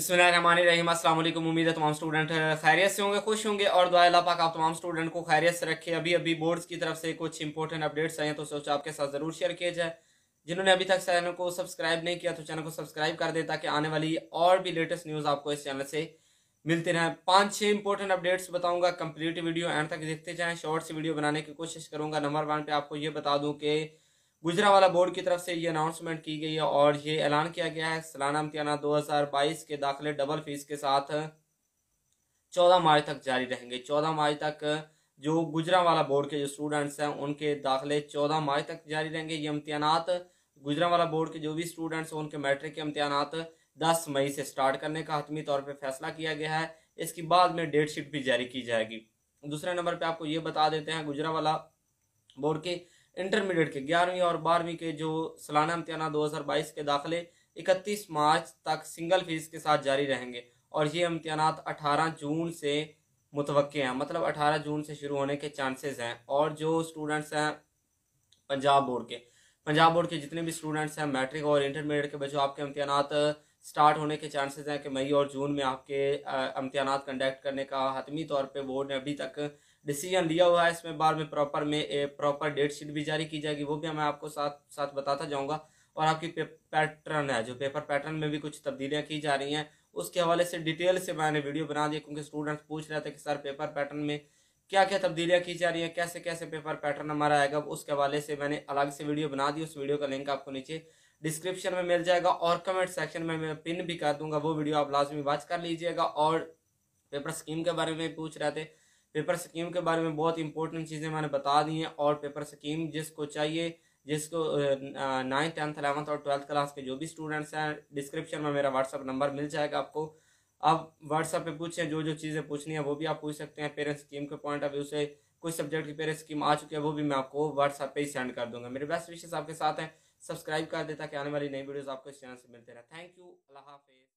असल उम्मीद है तमाम स्टूडेंट खैरियत से होंगे खुश होंगे और दुआ अल्लाह पाक आप तमाम स्टूडेंट को खैरियत से रखे अभी अभी बोर्ड्स की तरफ से कुछ इंपॉर्टेंट अपडेट्स आए हैं तो सोचा आपके साथ ज़रूर शेयर किया जाए जिन्होंने अभी तक चैनल को सब्सक्राइब नहीं किया तो चैनल को सब्सक्राइब कर दे ताकि आने वाली और भी लेटेस्ट न्यूज़ आपको इस चैनल से मिलते रहें पाँच छः इंपॉर्टेंट अपडेट्स बताऊँगा कंप्लीट वीडियो एंड तक देखते जाएँ शॉर्ट वीडियो बनाने की कोशिश करूँगा नंबर वन पर आपको ये बता दूँ कि गुजरावाला बोर्ड की तरफ से ये अनाउंसमेंट की गई है और ये ऐलान किया गया है सालाना इम्तिहान दो के दाखिले डबल फीस के साथ चौदह मार्च तक जारी रहेंगे चौदह मार्च तक जो गुजरावाला बोर्ड के जो स्टूडेंट्स हैं उनके दाखिले चौदह मार्च तक जारी रहेंगे ये गुजरा गुजरावाला बोर्ड के जो भी स्टूडेंट्स हैं उनके मैट्रिक के इम्तहान दस मई से स्टार्ट करने का हतमी तौर पर फैसला किया गया है इसके बाद में डेट शीट भी जारी की जाएगी दूसरे नंबर पर आपको ये बता देते हैं गुजरावाला बोर्ड के इंटरमीडिएट के ग्यारहवीं और बारहवीं के जो सालाना दो हज़ार बाईस के दाखिले इकतीस मार्च तक सिंगल फीस के साथ जारी रहेंगे और ये इम्तहान अठारह जून से मुतव हैं मतलब अठारह जून से शुरू होने के चांसेस हैं और जो स्टूडेंट्स हैं पंजाब बोर्ड के पंजाब बोर्ड के जितने भी स्टूडेंट्स हैं मैट्रिक और इंटरमीडिएट के बच्चों आपके इम्तहान स्टार्ट होने के चांसेस हैं कि मई और जून में आपके इम्तहान कंडक्ट करने का हतमी तौर पे बोर्ड ने अभी तक डिसीजन लिया हुआ है इसमें बार में प्रॉपर में प्रॉपर डेट शीट भी जारी की जाएगी वो भी मैं आपको साथ साथ बताता जाऊँगा और आपकी पैटर्न है जो पेपर पैटर्न में भी कुछ तब्दीलियाँ की जा रही हैं उसके हवाले से डिटेल से मैंने वीडियो बना दी क्योंकि स्टूडेंट्स पूछ रहे थे कि सर पेपर पैटर्न में क्या क्या तब्दीलियाँ की जा रही हैं कैसे कैसे पेपर पैटर्न हमारा आएगा उसके हवाले से मैंने अलग से वीडियो बना दी उस वीडियो का लिंक आपको नीचे डिस्क्रिप्शन में मिल जाएगा और कमेंट सेक्शन में मैं पिन भी कर दूंगा वो वीडियो आप लाजमी वॉच कर लीजिएगा और पेपर स्कीम के बारे में पूछ रहे थे पेपर स्कीम के बारे में बहुत इंपॉर्टेंट चीज़ें मैंने बता दी हैं और पेपर स्कीम जिसको चाहिए जिसको नाइन्थ टेंथ अलेवंथ और ट्वेल्थ क्लास के जो भी स्टूडेंट्स हैं डिस्क्रिप्शन में मेरा व्हाट्सअप नंबर मिल जाएगा आपको आप व्हाट्सअप पे पूछें जो जो चीज़ें पूछनी है वो भी आप पूछ सकते हैं पेरेंट्स स्कीम के पॉइंट ऑफ व्यू से कुछ सब्जेक्ट की पेरेंट्स स्कीम आ चुकी है वो भी मैं आपको व्हाट्सअप पे ही सेंड कर दूंगा मेरे बेस्ट विशेष आपके साथ हैं सब्सक्राइब कर देता कि आने वाली नई वीडियोस आपको इस चैनल से मिलते रहे थैंक यू अल्लाह हाफिज़